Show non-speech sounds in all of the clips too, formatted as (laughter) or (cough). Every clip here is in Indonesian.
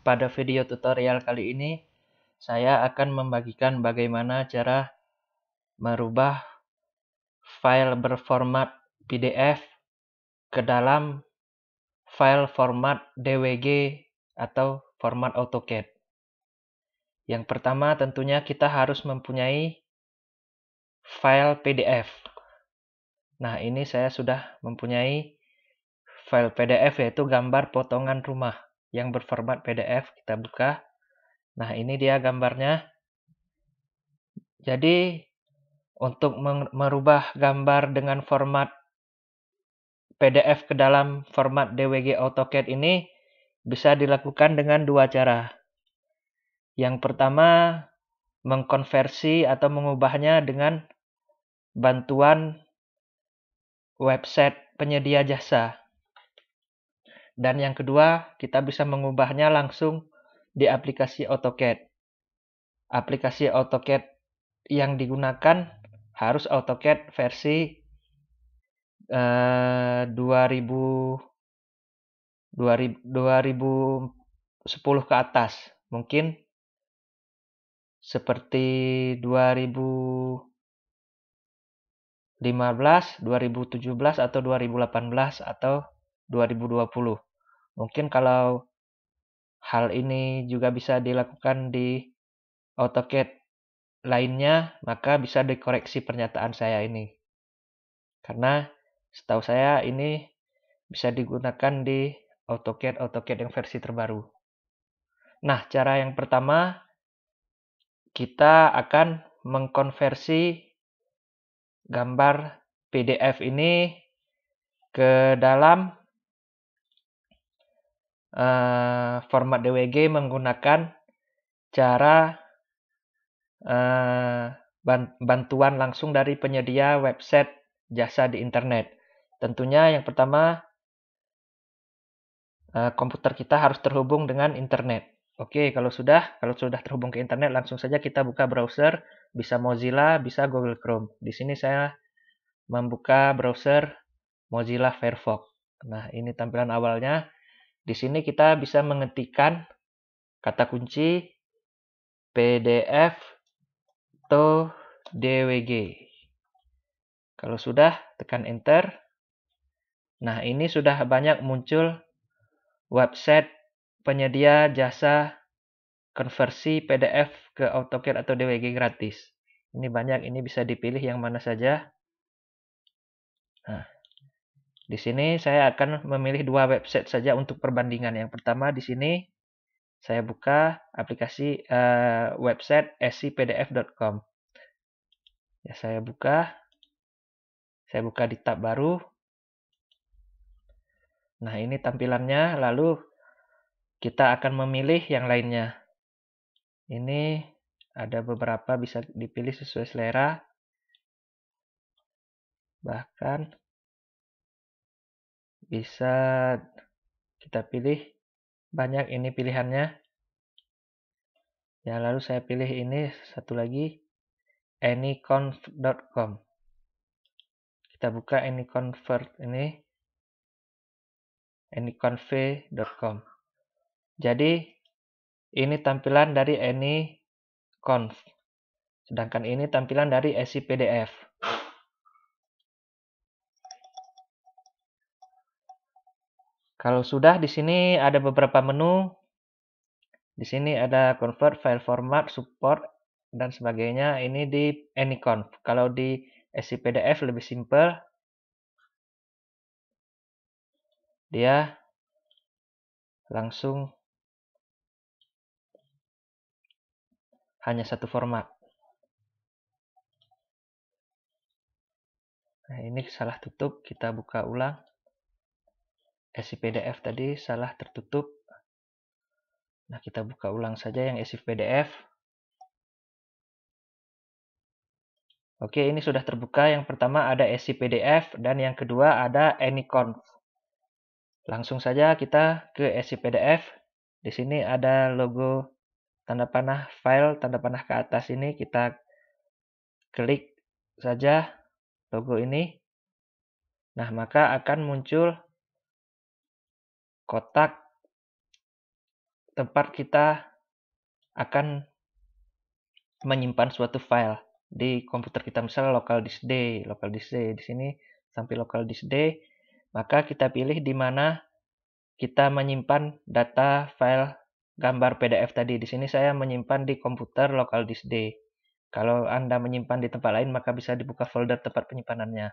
Pada video tutorial kali ini, saya akan membagikan bagaimana cara merubah file berformat PDF ke dalam file format DWG atau format AutoCAD. Yang pertama tentunya kita harus mempunyai file PDF. Nah, ini saya sudah mempunyai file PDF yaitu gambar potongan rumah yang berformat PDF kita buka. Nah, ini dia gambarnya. Jadi, untuk merubah gambar dengan format PDF ke dalam format DWG AutoCAD ini bisa dilakukan dengan dua cara. Yang pertama, mengkonversi atau mengubahnya dengan bantuan website penyedia jasa. Dan yang kedua, kita bisa mengubahnya langsung di aplikasi AutoCAD. Aplikasi AutoCAD yang digunakan harus AutoCAD versi eh, 2000, 2010 ke atas. Mungkin seperti 2015, 2017 atau 2018 atau 2020. Mungkin kalau hal ini juga bisa dilakukan di AutoCAD lainnya, maka bisa dikoreksi pernyataan saya ini. Karena setahu saya ini bisa digunakan di AutoCAD AutoCAD yang versi terbaru. Nah, cara yang pertama kita akan mengkonversi gambar PDF ini ke dalam uh, format DWG menggunakan cara uh, bantuan langsung dari penyedia website jasa di internet. Tentunya yang pertama eh, komputer kita harus terhubung dengan internet. Oke, kalau sudah kalau sudah terhubung ke internet langsung saja kita buka browser, bisa Mozilla, bisa Google Chrome. Di sini saya membuka browser Mozilla Firefox. Nah, ini tampilan awalnya. Di sini kita bisa mengetikkan kata kunci PDF to DWG. Kalau sudah, tekan enter. Nah, ini sudah banyak muncul website penyedia jasa konversi PDF ke AutoCAD atau DWG gratis. Ini banyak, ini bisa dipilih yang mana saja. Nah, di sini saya akan memilih dua website saja untuk perbandingan. Yang pertama di sini saya buka aplikasi uh, website scpdf.com. Ya, saya buka. Saya buka di tab baru. Nah, ini tampilannya. Lalu kita akan memilih yang lainnya. Ini ada beberapa bisa dipilih sesuai selera. Bahkan bisa kita pilih banyak ini pilihannya ya lalu saya pilih ini satu lagi anyconf.com kita buka anyconvert ini anyconve.com jadi ini tampilan dari anyconf sedangkan ini tampilan dari scpdf Kalau sudah di sini ada beberapa menu. Di sini ada convert file format, support dan sebagainya. Ini di Anycon. Kalau di ScPDF lebih simple. Dia langsung hanya satu format. Nah, ini salah tutup, kita buka ulang. SIPDF tadi salah tertutup. Nah, kita buka ulang saja yang SIPDF. Oke, ini sudah terbuka. Yang pertama ada SIPDF dan yang kedua ada AnyConf. Langsung saja kita ke SIPDF. Di sini ada logo tanda panah file, tanda panah ke atas ini kita klik saja logo ini. Nah, maka akan muncul kotak tempat kita akan menyimpan suatu file di komputer kita misalnya local disk D, local disk D di sini sampai local disk D, maka kita pilih di mana kita menyimpan data file gambar PDF tadi. Di sini saya menyimpan di komputer local disk D. Kalau Anda menyimpan di tempat lain maka bisa dibuka folder tempat penyimpanannya.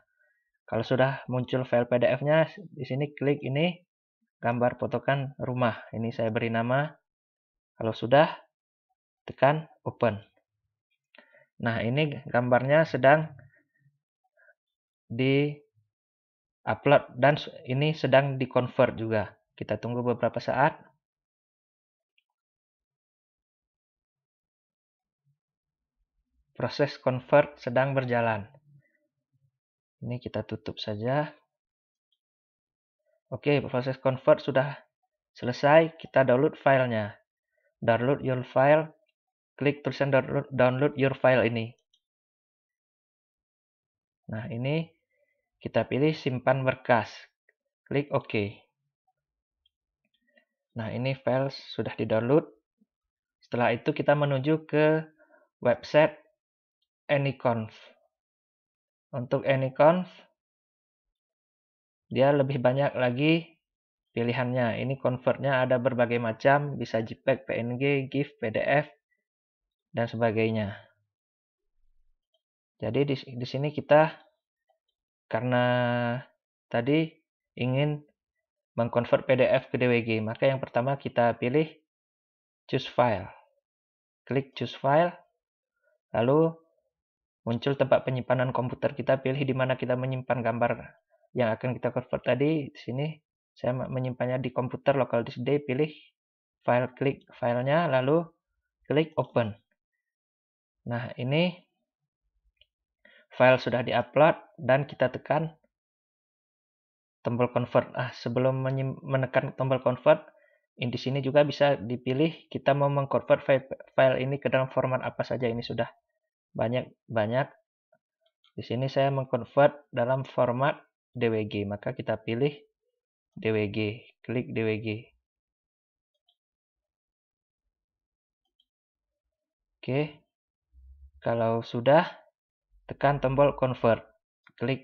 Kalau sudah muncul file PDF-nya, di sini klik ini gambar potongan rumah. Ini saya beri nama. Kalau sudah, tekan open. Nah, ini gambarnya sedang di upload dan ini sedang di convert juga. Kita tunggu beberapa saat. Proses convert sedang berjalan. Ini kita tutup saja. Oke, proses convert sudah selesai. Kita download filenya. Download your file. Klik tulisan download, your file ini. Nah, ini kita pilih simpan berkas. Klik OK. Nah, ini file sudah di-download. Setelah itu kita menuju ke website AnyConf. Untuk AnyConf, dia lebih banyak lagi pilihannya. Ini convertnya ada berbagai macam, bisa JPEG, PNG, GIF, PDF, dan sebagainya. Jadi di, di sini kita karena tadi ingin mengkonvert PDF ke DWG, maka yang pertama kita pilih choose file. Klik choose file, lalu muncul tempat penyimpanan komputer kita, pilih di mana kita menyimpan gambar yang akan kita convert tadi di sini saya menyimpannya di komputer local disk D pilih file klik filenya lalu klik open nah ini file sudah diupload dan kita tekan tombol convert ah sebelum menekan tombol convert di sini juga bisa dipilih kita mau mengconvert file, file ini ke dalam format apa saja ini sudah banyak banyak di sini saya mengconvert dalam format DWG, maka kita pilih DWG, klik DWG. Oke, kalau sudah, tekan tombol convert, klik.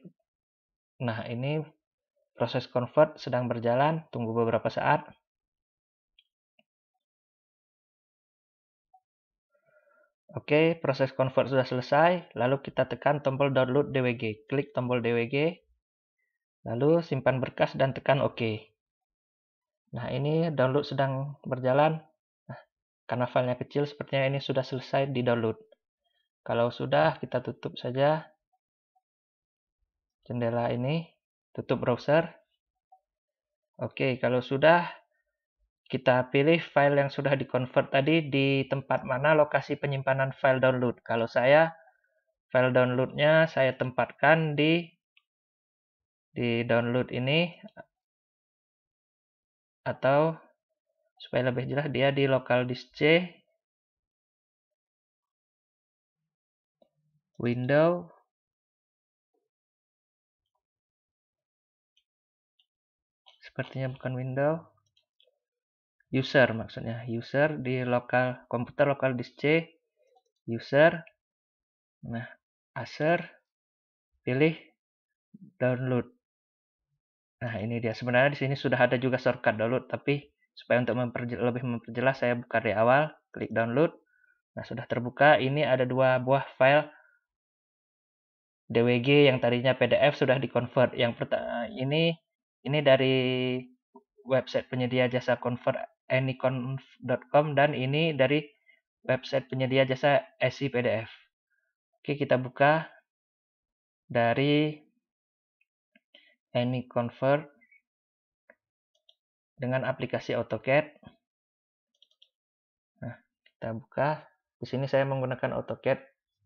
Nah, ini proses convert sedang berjalan, tunggu beberapa saat. Oke, proses convert sudah selesai, lalu kita tekan tombol download DWG, klik tombol DWG. Lalu simpan berkas dan tekan OK. Nah, ini download sedang berjalan. Nah, karena filenya kecil, sepertinya ini sudah selesai di-download. Kalau sudah, kita tutup saja jendela ini. Tutup browser. Oke, kalau sudah, kita pilih file yang sudah di-convert tadi di tempat mana lokasi penyimpanan file download. Kalau saya, file downloadnya saya tempatkan di di download ini atau supaya lebih jelas dia di local disk C window sepertinya bukan window user maksudnya user di lokal komputer lokal disk C user nah Acer pilih download Nah, ini dia. Sebenarnya di sini sudah ada juga shortcut download, tapi supaya untuk memperjelas, lebih memperjelas, saya buka dari awal, klik download. Nah, sudah terbuka. Ini ada dua buah file DWG yang tadinya PDF sudah di-convert. Yang pertama ini ini dari website penyedia jasa convert anyconf.com dan ini dari website penyedia jasa SI PDF. Oke, kita buka dari any convert dengan aplikasi AutoCAD. Nah, kita buka. Di sini saya menggunakan AutoCAD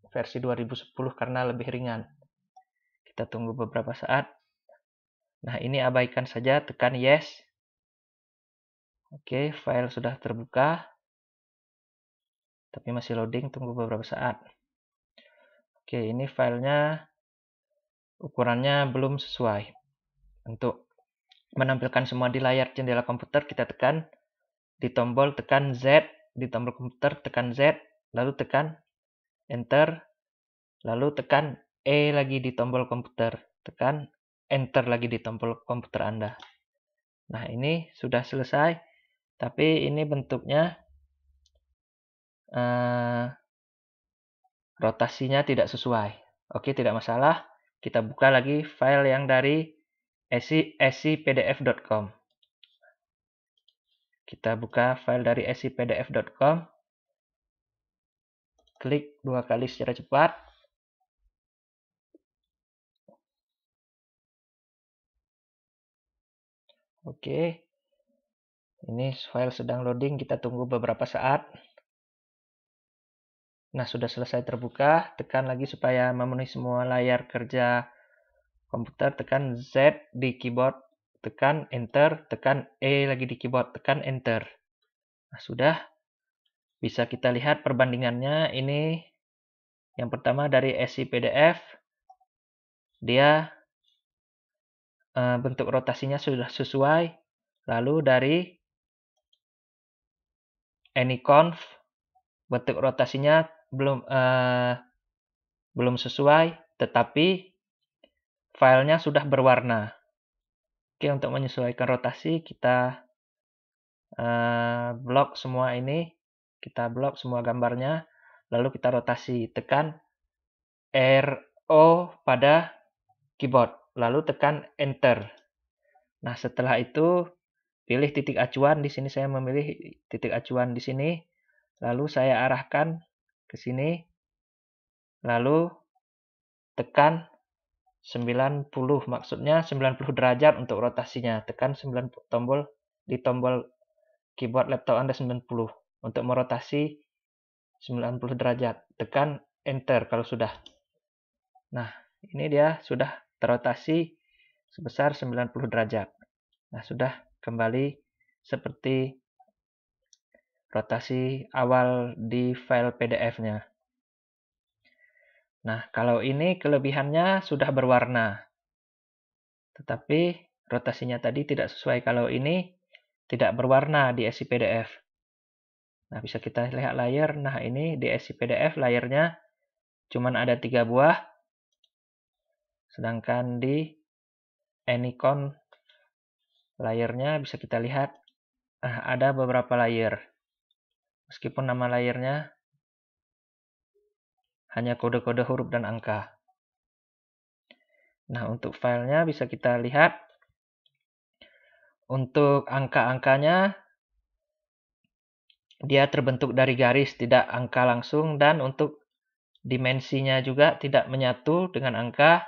versi 2010 karena lebih ringan. Kita tunggu beberapa saat. Nah, ini abaikan saja, tekan yes. Oke, file sudah terbuka. Tapi masih loading, tunggu beberapa saat. Oke, ini filenya ukurannya belum sesuai. Untuk menampilkan semua di layar jendela komputer, kita tekan di tombol tekan Z, di tombol komputer tekan Z, lalu tekan Enter, lalu tekan E lagi di tombol komputer, tekan Enter lagi di tombol komputer Anda. Nah, ini sudah selesai, tapi ini bentuknya uh, rotasinya tidak sesuai. Oke, tidak masalah. Kita buka lagi file yang dari scpdf.com. Kita buka file dari scpdf.com. Klik dua kali secara cepat. Oke. Ini file sedang loading, kita tunggu beberapa saat. Nah, sudah selesai terbuka. Tekan lagi supaya memenuhi semua layar kerja komputer, tekan Z di keyboard, tekan Enter, tekan E lagi di keyboard, tekan Enter. Nah, sudah. Bisa kita lihat perbandingannya. Ini yang pertama dari SiPDF, Dia uh, bentuk rotasinya sudah sesuai. Lalu dari AnyConf bentuk rotasinya belum uh, belum sesuai, tetapi filenya sudah berwarna. Oke, untuk menyesuaikan rotasi kita uh, blok semua ini, kita blok semua gambarnya, lalu kita rotasi, tekan RO pada keyboard, lalu tekan enter. Nah, setelah itu pilih titik acuan di sini saya memilih titik acuan di sini, lalu saya arahkan ke sini, lalu tekan 90 maksudnya 90 derajat untuk rotasinya. Tekan 9 tombol di tombol keyboard laptop Anda 90 untuk merotasi 90 derajat. Tekan enter kalau sudah. Nah, ini dia sudah terotasi sebesar 90 derajat. Nah, sudah kembali seperti rotasi awal di file PDF-nya. Nah, kalau ini kelebihannya sudah berwarna. Tetapi rotasinya tadi tidak sesuai kalau ini tidak berwarna di SCPDF. Nah, bisa kita lihat layar. Nah, ini di SCPDF layernya layarnya cuman ada tiga buah. Sedangkan di Anycon layarnya bisa kita lihat nah, ada beberapa layer. Meskipun nama layarnya hanya kode-kode huruf dan angka. Nah, untuk filenya bisa kita lihat. Untuk angka-angkanya, dia terbentuk dari garis, tidak angka langsung. Dan untuk dimensinya juga tidak menyatu dengan angka.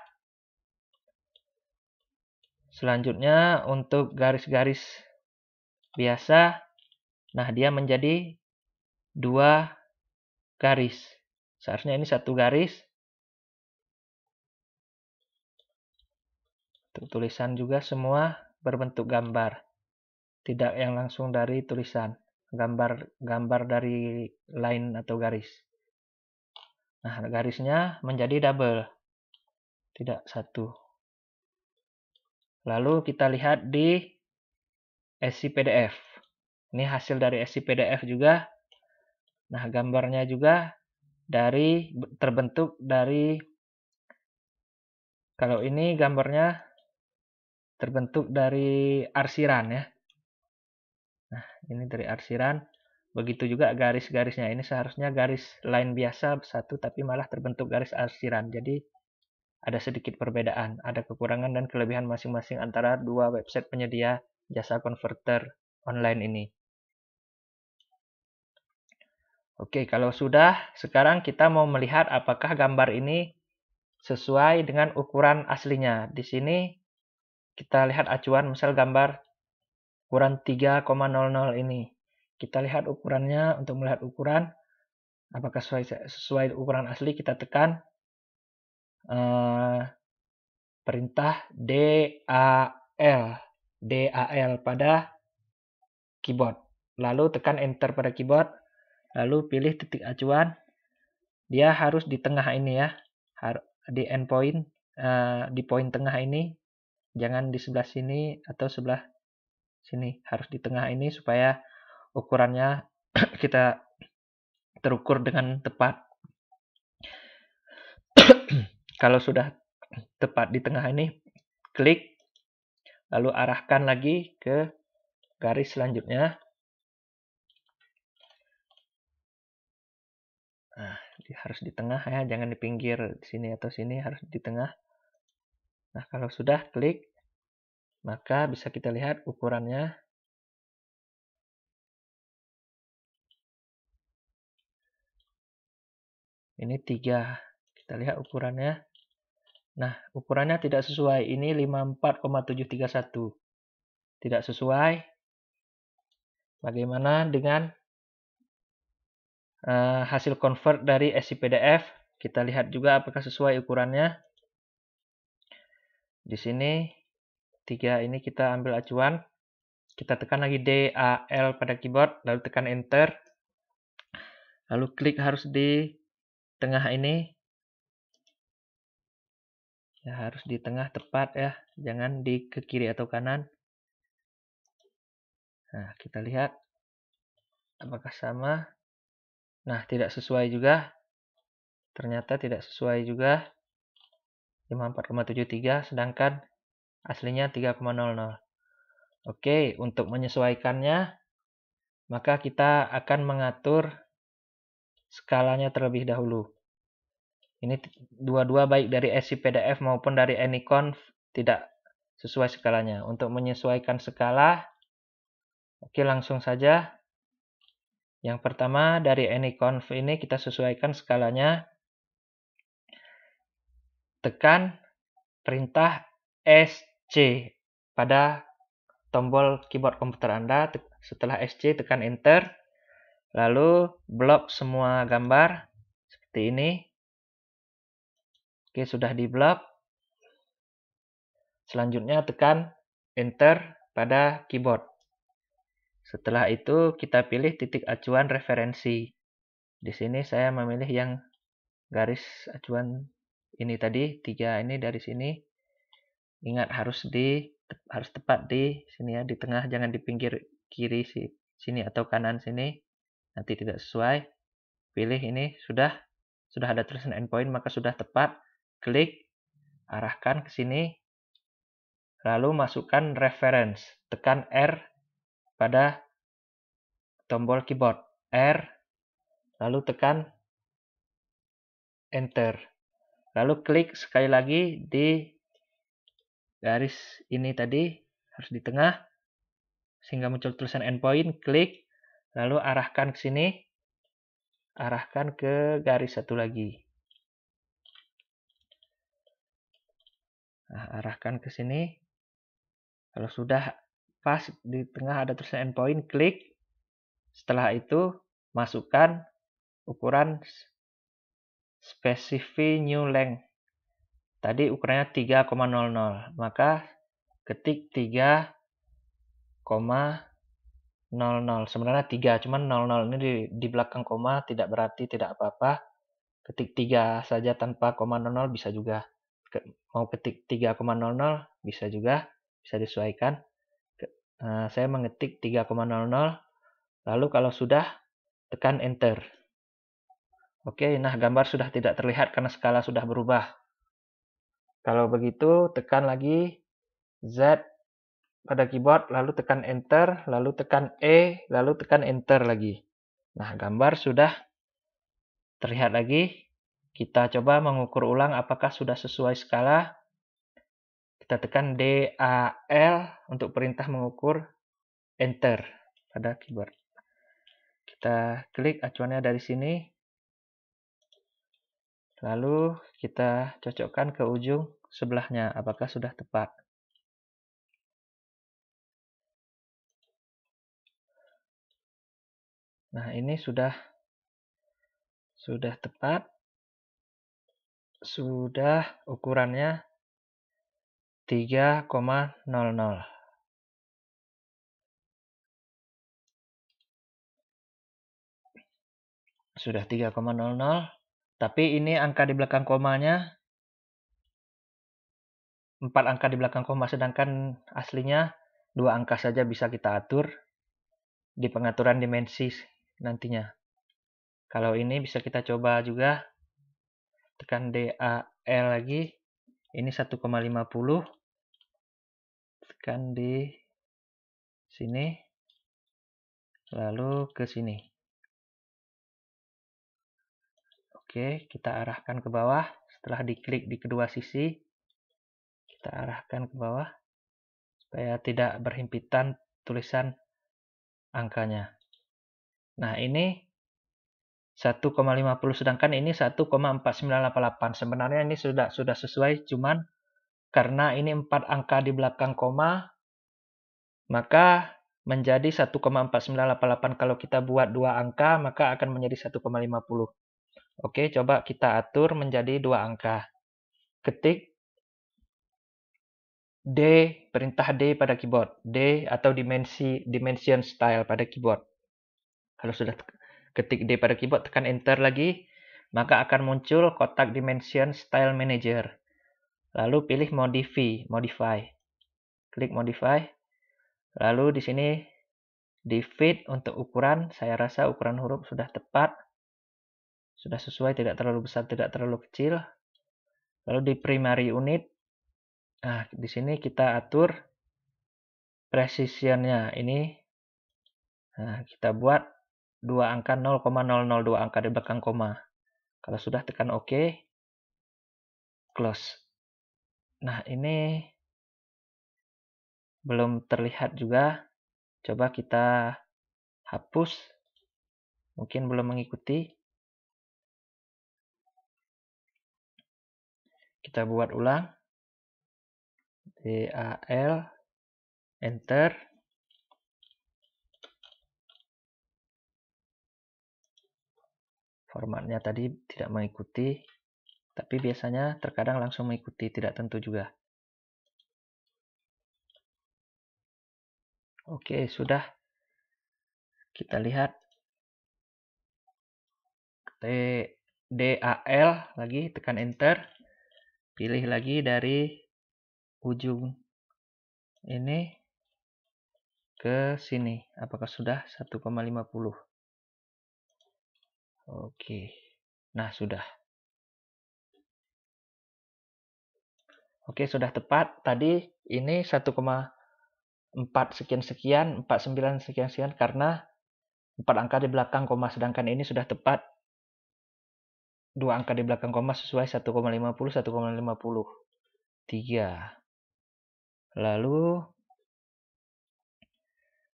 Selanjutnya, untuk garis-garis biasa, nah dia menjadi dua garis. Seharusnya ini satu garis. Untuk tulisan juga semua berbentuk gambar. Tidak yang langsung dari tulisan. Gambar gambar dari line atau garis. Nah, garisnya menjadi double. Tidak satu. Lalu kita lihat di SCPDF. Ini hasil dari SCPDF juga. Nah, gambarnya juga dari terbentuk dari kalau ini gambarnya terbentuk dari arsiran ya. Nah, ini dari arsiran. Begitu juga garis-garisnya. Ini seharusnya garis line biasa satu tapi malah terbentuk garis arsiran. Jadi ada sedikit perbedaan, ada kekurangan dan kelebihan masing-masing antara dua website penyedia jasa konverter online ini. Oke, kalau sudah, sekarang kita mau melihat apakah gambar ini sesuai dengan ukuran aslinya. Di sini kita lihat acuan misal gambar ukuran 3,00 ini. Kita lihat ukurannya untuk melihat ukuran apakah sesuai, sesuai ukuran asli kita tekan uh, perintah DAL DAL pada keyboard. Lalu tekan enter pada keyboard Lalu pilih titik acuan. Dia harus di tengah ini ya. Di endpoint, eh, di poin tengah ini. Jangan di sebelah sini atau sebelah sini. Harus di tengah ini supaya ukurannya (clears throat) kita terukur dengan tepat. (clears throat) Kalau sudah tepat di tengah ini, klik lalu arahkan lagi ke garis selanjutnya Nah, harus di tengah ya, jangan di pinggir sini atau sini, harus di tengah. Nah, kalau sudah klik, maka bisa kita lihat ukurannya. Ini tiga, kita lihat ukurannya. Nah, ukurannya tidak sesuai. Ini 54,731. Tidak sesuai. Bagaimana dengan Eh, hasil convert dari scpdf Kita lihat juga apakah sesuai ukurannya. Di sini, tiga ini kita ambil acuan. Kita tekan lagi D, pada keyboard, lalu tekan Enter. Lalu klik harus di tengah ini. Ya, harus di tengah tepat ya, jangan di ke kiri atau kanan. Nah, kita lihat apakah sama. Nah, tidak sesuai juga. Ternyata tidak sesuai juga. 54,73 sedangkan aslinya 3,00. Oke, untuk menyesuaikannya maka kita akan mengatur skalanya terlebih dahulu. Ini dua-dua baik dari SCPDF maupun dari Anyconf tidak sesuai skalanya. Untuk menyesuaikan skala, oke langsung saja yang pertama dari AnyConf ini kita sesuaikan skalanya. Tekan perintah SC pada tombol keyboard komputer Anda. Setelah SC tekan enter. Lalu blok semua gambar seperti ini. Oke, sudah di blok. Selanjutnya tekan enter pada keyboard. Setelah itu kita pilih titik acuan referensi. Di sini saya memilih yang garis acuan ini tadi, tiga ini dari sini. Ingat harus di harus tepat di sini ya, di tengah jangan di pinggir kiri sini atau kanan sini. Nanti tidak sesuai. Pilih ini sudah sudah ada tulisan endpoint maka sudah tepat. Klik arahkan ke sini. Lalu masukkan reference, tekan R pada tombol keyboard R, lalu tekan Enter. Lalu klik sekali lagi di garis ini tadi, harus di tengah, sehingga muncul tulisan endpoint, klik, lalu arahkan ke sini, arahkan ke garis satu lagi. Nah, arahkan ke sini. Kalau sudah pas di tengah ada tulisan endpoint, klik. Setelah itu masukkan ukuran specific new length. Tadi ukurannya 3,00, maka ketik 3,00. Sebenarnya 3, cuman 00 ini di, di belakang koma tidak berarti tidak apa-apa. Ketik 3 saja tanpa koma 00 bisa juga. Mau ketik 3,00 bisa juga, bisa disesuaikan. Eh, saya mengetik 3,00, lalu kalau sudah, tekan Enter. Oke, nah gambar sudah tidak terlihat karena skala sudah berubah. Kalau begitu, tekan lagi Z pada keyboard, lalu tekan Enter, lalu tekan E, lalu tekan Enter lagi. Nah, gambar sudah terlihat lagi. Kita coba mengukur ulang apakah sudah sesuai skala. Kita tekan DAL untuk perintah mengukur Enter pada keyboard. Kita klik acuannya dari sini. Lalu kita cocokkan ke ujung sebelahnya, apakah sudah tepat. Nah, ini sudah sudah tepat. Sudah ukurannya 3,00 sudah 3,00 tapi ini angka di belakang komanya 4 angka di belakang koma sedangkan aslinya dua angka saja bisa kita atur di pengaturan dimensi nantinya kalau ini bisa kita coba juga tekan DAL lagi ini 1,50 tuliskan di sini, lalu ke sini. Oke, kita arahkan ke bawah. Setelah diklik di kedua sisi, kita arahkan ke bawah supaya tidak berhimpitan tulisan angkanya. Nah, ini 1,50 sedangkan ini 1,4988. Sebenarnya ini sudah sudah sesuai cuman karena ini 4 angka di belakang koma, maka menjadi 1,4988 kalau kita buat dua angka maka akan menjadi 1,50 oke coba kita atur menjadi dua angka ketik D perintah D pada keyboard D atau dimensi dimension style pada keyboard kalau sudah ketik D pada keyboard tekan enter lagi maka akan muncul kotak dimension style manager Lalu pilih modify, modify. Klik modify. Lalu di sini di fit untuk ukuran, saya rasa ukuran huruf sudah tepat. Sudah sesuai, tidak terlalu besar, tidak terlalu kecil. Lalu di primary unit. Nah, di sini kita atur precisionnya. Ini nah, kita buat dua angka 0,002 angka di belakang koma. Kalau sudah tekan OK, close. Nah, ini belum terlihat juga. Coba kita hapus. Mungkin belum mengikuti. Kita buat ulang. DAL enter. Formatnya tadi tidak mengikuti tapi biasanya terkadang langsung mengikuti, tidak tentu juga. Oke, sudah. Kita lihat. T D A L lagi, tekan enter. Pilih lagi dari ujung ini ke sini. Apakah sudah 1,50? Oke. Nah, sudah. Oke, sudah tepat. Tadi ini 1,4 sekian-sekian, 49 sekian-sekian, karena 4 angka di belakang koma, sedangkan ini sudah tepat. 2 angka di belakang koma sesuai 1,50, 1,50. 3. Lalu,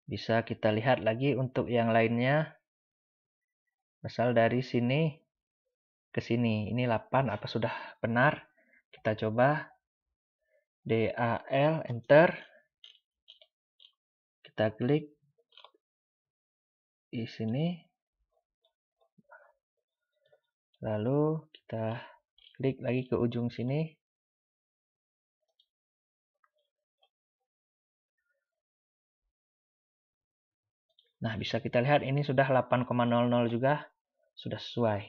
bisa kita lihat lagi untuk yang lainnya. Misal dari sini ke sini, ini 8, apa sudah benar? Kita coba DAL enter kita klik di sini lalu kita klik lagi ke ujung sini Nah, bisa kita lihat ini sudah 8,00 juga sudah sesuai.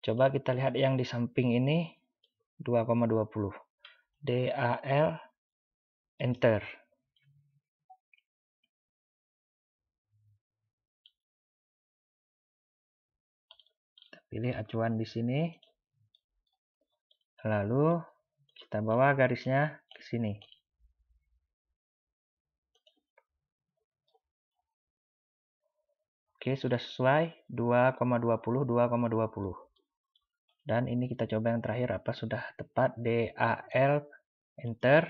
Coba kita lihat yang di samping ini 2,20. DAL enter kita pilih acuan di sini lalu kita bawa garisnya ke sini Oke, sudah sesuai 2,20 2,20. Dan ini kita coba yang terakhir apa sudah tepat DAL enter.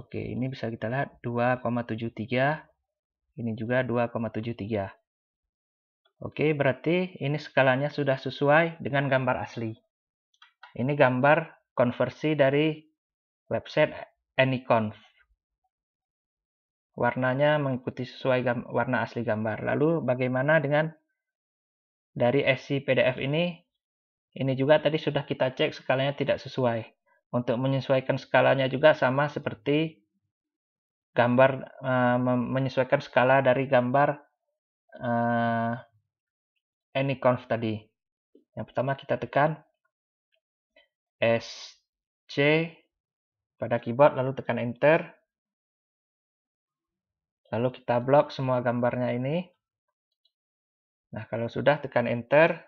Oke, ini bisa kita lihat 2,73. Ini juga 2,73. Oke, berarti ini skalanya sudah sesuai dengan gambar asli. Ini gambar konversi dari website Anyconf. Warnanya mengikuti sesuai warna asli gambar. Lalu bagaimana dengan dari SC PDF ini? Ini juga tadi sudah kita cek skalanya tidak sesuai. Untuk menyesuaikan skalanya juga sama seperti gambar uh, menyesuaikan skala dari gambar uh, AnyConf tadi. Yang pertama kita tekan SC pada keyboard, lalu tekan Enter. Lalu kita blok semua gambarnya ini. Nah, kalau sudah tekan Enter.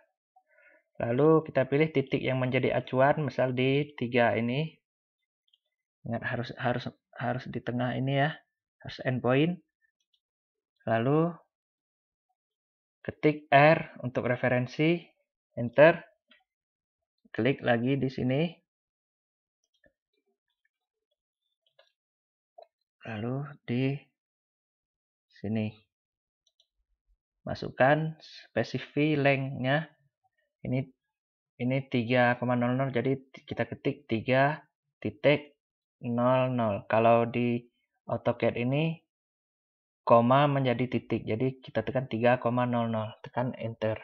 Lalu kita pilih titik yang menjadi acuan, misal di tiga ini. Ingat harus harus harus di tengah ini ya, harus endpoint. Lalu ketik R untuk referensi, enter, klik lagi di sini, lalu di sini, masukkan spesifik length-nya, ini ini 3,00 jadi kita ketik 3 titik 00. Kalau di AutoCAD ini koma menjadi titik. Jadi kita tekan 3,00, tekan enter.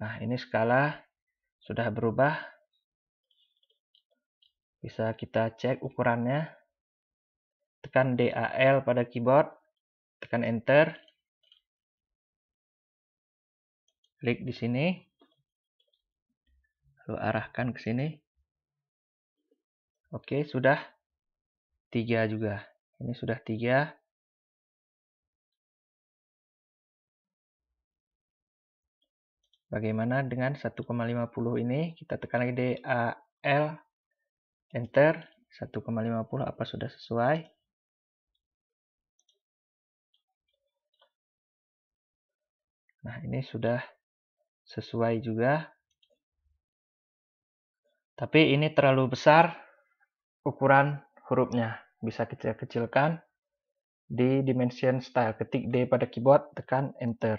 Nah, ini skala sudah berubah. Bisa kita cek ukurannya. Tekan DAL pada keyboard, tekan enter. Klik di sini. Lalu arahkan ke sini. Oke, sudah 3 juga. Ini sudah 3. Bagaimana dengan 1,50 ini? Kita tekan lagi DAL, Enter, 1,50 apa sudah sesuai? Nah, ini sudah sesuai juga. Tapi ini terlalu besar ukuran hurufnya. Bisa kecil-kecilkan di dimension style. Ketik D pada keyboard, tekan Enter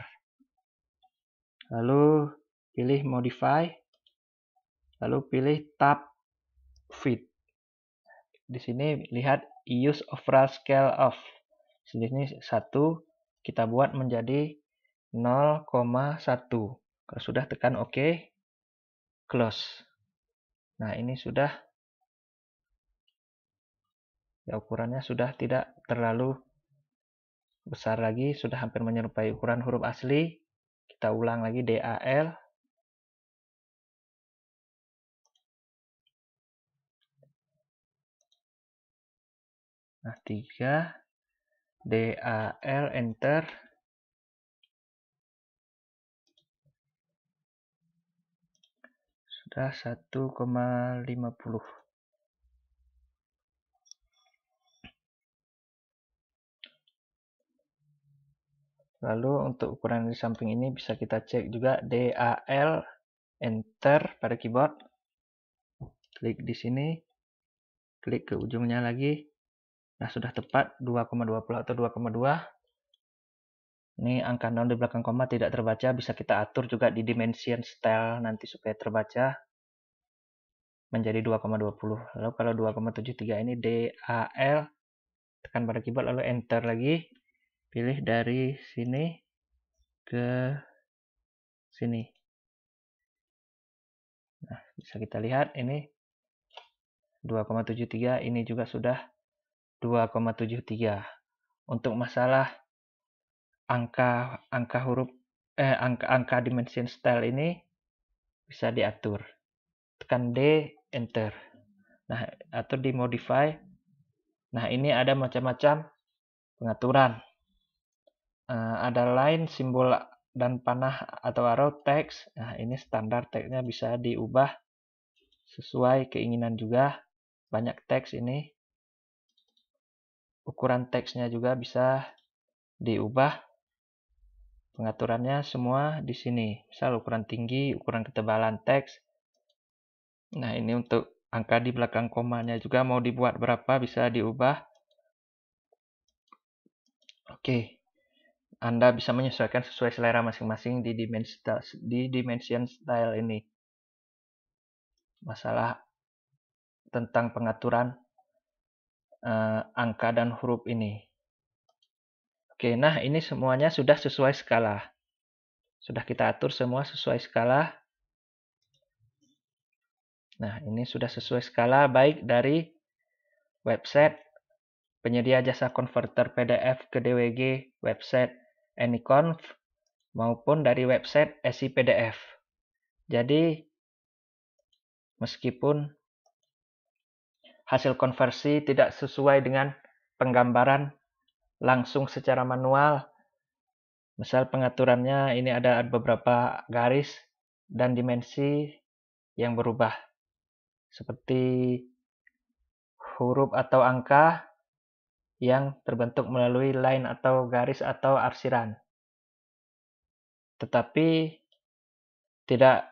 lalu pilih modify, lalu pilih tab fit. Di sini lihat use overall scale of. Di sini satu kita buat menjadi 0,1. Kalau sudah tekan OK, close. Nah, ini sudah ya ukurannya sudah tidak terlalu besar lagi, sudah hampir menyerupai ukuran huruf asli. Kita ulang lagi DAL. Nah, 3 DAL enter. Sudah 1,50. Lalu untuk ukuran di samping ini bisa kita cek juga DAL, Enter pada keyboard. Klik di sini, klik ke ujungnya lagi. Nah sudah tepat 2,20 atau 2,2. Ini angka nol di belakang koma tidak terbaca, bisa kita atur juga di dimension style nanti supaya terbaca menjadi 2,20. Lalu kalau 2,73 ini DAL, tekan pada keyboard lalu enter lagi pilih dari sini ke sini. Nah, bisa kita lihat ini 2,73, ini juga sudah 2,73. Untuk masalah angka angka huruf eh angka angka dimension style ini bisa diatur. Tekan D enter. Nah, atau di modify. Nah, ini ada macam-macam pengaturan. Uh, ada line, simbol dan panah atau arrow text. Nah, ini standar teksnya bisa diubah sesuai keinginan juga. Banyak teks ini. Ukuran teksnya juga bisa diubah. Pengaturannya semua di sini. Misal ukuran tinggi, ukuran ketebalan teks. Nah, ini untuk angka di belakang komanya juga mau dibuat berapa bisa diubah. Oke. Okay. Anda bisa menyesuaikan sesuai selera masing-masing di dimensi di dimension style ini. Masalah tentang pengaturan uh, angka dan huruf ini. Oke, nah ini semuanya sudah sesuai skala. Sudah kita atur semua sesuai skala. Nah, ini sudah sesuai skala baik dari website penyedia jasa konverter PDF ke DWG website AnyConf maupun dari website SIPDF. Jadi meskipun hasil konversi tidak sesuai dengan penggambaran langsung secara manual, misal pengaturannya ini ada beberapa garis dan dimensi yang berubah seperti huruf atau angka yang terbentuk melalui line atau garis atau arsiran. Tetapi tidak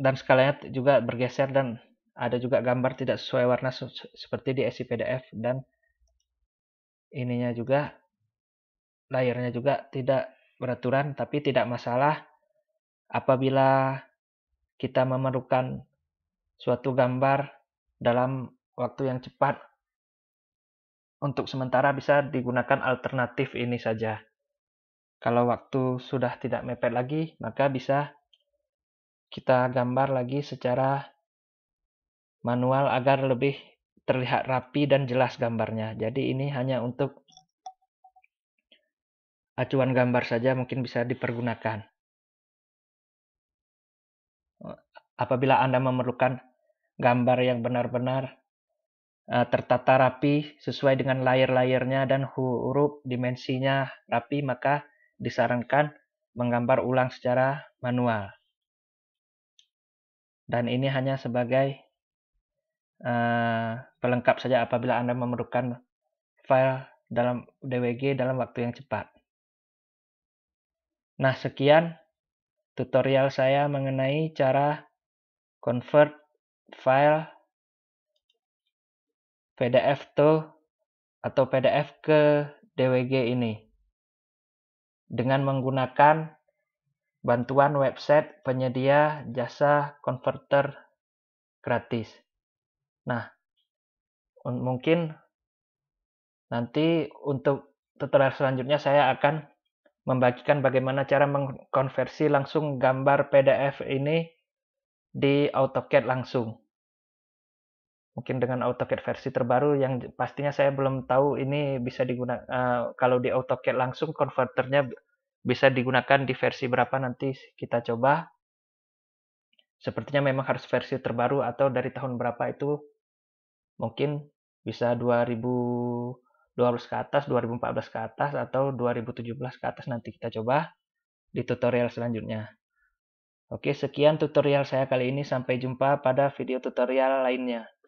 dan skalanya juga bergeser dan ada juga gambar tidak sesuai warna seperti di SI dan ininya juga layarnya juga tidak beraturan tapi tidak masalah apabila kita memerlukan suatu gambar dalam waktu yang cepat untuk sementara bisa digunakan alternatif ini saja. Kalau waktu sudah tidak mepet lagi, maka bisa kita gambar lagi secara manual agar lebih terlihat rapi dan jelas gambarnya. Jadi ini hanya untuk acuan gambar saja mungkin bisa dipergunakan. Apabila Anda memerlukan gambar yang benar-benar Eh, tertata rapi sesuai dengan layer-layernya dan huruf dimensinya rapi, maka disarankan menggambar ulang secara manual. Dan ini hanya sebagai uh, pelengkap saja apabila Anda memerlukan file dalam DWG dalam waktu yang cepat. Nah, sekian tutorial saya mengenai cara convert file PDF to atau PDF ke DWG ini dengan menggunakan bantuan website penyedia jasa konverter gratis. Nah, mungkin nanti untuk tutorial selanjutnya saya akan membagikan bagaimana cara mengkonversi langsung gambar PDF ini di AutoCAD langsung mungkin dengan AutoCAD versi terbaru yang pastinya saya belum tahu ini bisa digunakan uh, eh, kalau di AutoCAD langsung konverternya bisa digunakan di versi berapa nanti kita coba. Sepertinya memang harus versi terbaru atau dari tahun berapa itu mungkin bisa 2012 ke atas, 2014 ke atas atau 2017 ke atas nanti kita coba di tutorial selanjutnya. Oke, sekian tutorial saya kali ini. Sampai jumpa pada video tutorial lainnya.